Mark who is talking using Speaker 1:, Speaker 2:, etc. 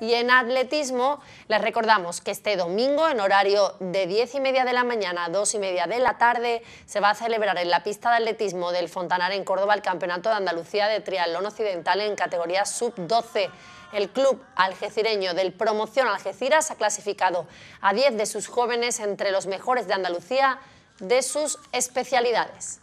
Speaker 1: Y en atletismo les recordamos que este domingo en horario de 10 y media de la mañana a 2 y media de la tarde se va a celebrar en la pista de atletismo del Fontanar en Córdoba el Campeonato de Andalucía de Triatlón Occidental en categoría sub-12. El club algecireño del Promoción Algeciras ha clasificado a 10 de sus jóvenes entre los mejores de Andalucía de sus especialidades.